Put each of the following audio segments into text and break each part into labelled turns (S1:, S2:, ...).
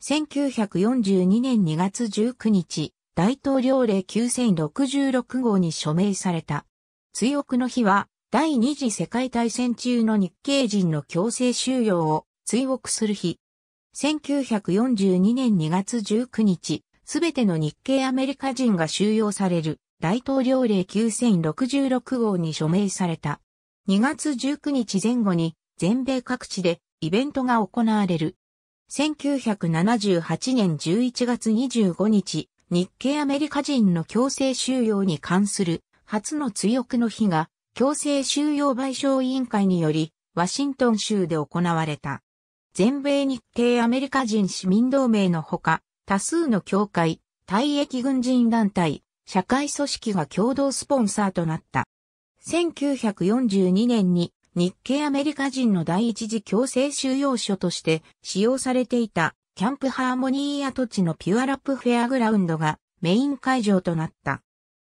S1: 1942年2月19日、大統領令9066号に署名された。追憶の日は、第二次世界大戦中の日系人の強制収容を追憶する日。1942年2月19日、すべての日系アメリカ人が収容される大統領令9066号に署名された。2月19日前後に全米各地でイベントが行われる。1978年11月25日、日系アメリカ人の強制収容に関する初の追憶の日が強制収容賠償委員会によりワシントン州で行われた。全米日系アメリカ人市民同盟のほか、多数の教会、退役軍人団体、社会組織が共同スポンサーとなった。1942年に日系アメリカ人の第一次強制収容所として使用されていたキャンプハーモニー跡地のピュアラップフェアグラウンドがメイン会場となった。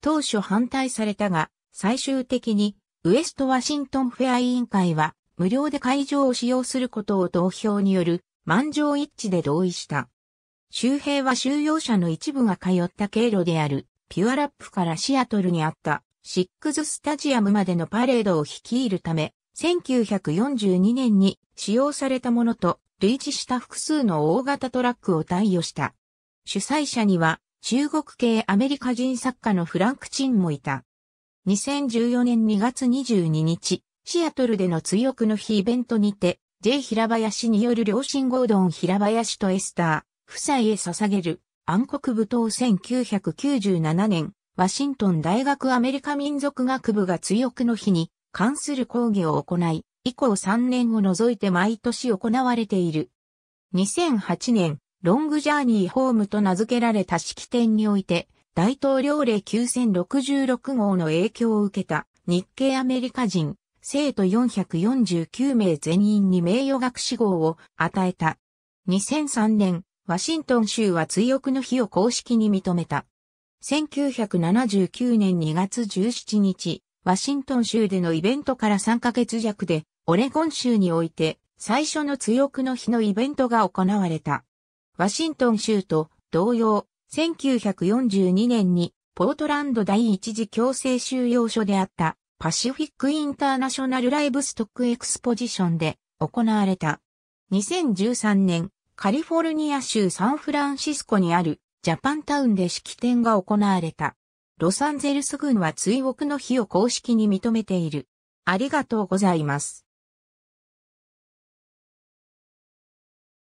S1: 当初反対されたが、最終的にウエストワシントンフェア委員会は無料で会場を使用することを投票による満場一致で同意した。周平は収容者の一部が通った経路であるピュアラップからシアトルにあったシックズスタジアムまでのパレードを率いるため、1942年に使用されたものと類似した複数の大型トラックを貸与した。主催者には中国系アメリカ人作家のフランク・チンもいた。2014年2月22日、シアトルでの追憶の日イベントにて、J 平林による両親ゴードン平林とエスター、夫妻へ捧げる暗黒舞踏1997年、ワシントン大学アメリカ民族学部が追憶の日に関する講義を行い、以降3年を除いて毎年行われている。2008年、ロングジャーニーホームと名付けられた式典において、大統領令9066号の影響を受けた日系アメリカ人、生徒449名全員に名誉学士号を与えた。2003年、ワシントン州は追憶の日を公式に認めた。1979年2月17日、ワシントン州でのイベントから3ヶ月弱で、オレゴン州において最初の強くの日のイベントが行われた。ワシントン州と同様、1942年にポートランド第一次強制収容所であったパシフィックインターナショナルライブストックエクスポジションで行われた。2013年、カリフォルニア州サンフランシスコにあるジャパンタウンで式典が行われた。ロサンゼルス軍は追憶の日を公式に認めている。ありがとうございます。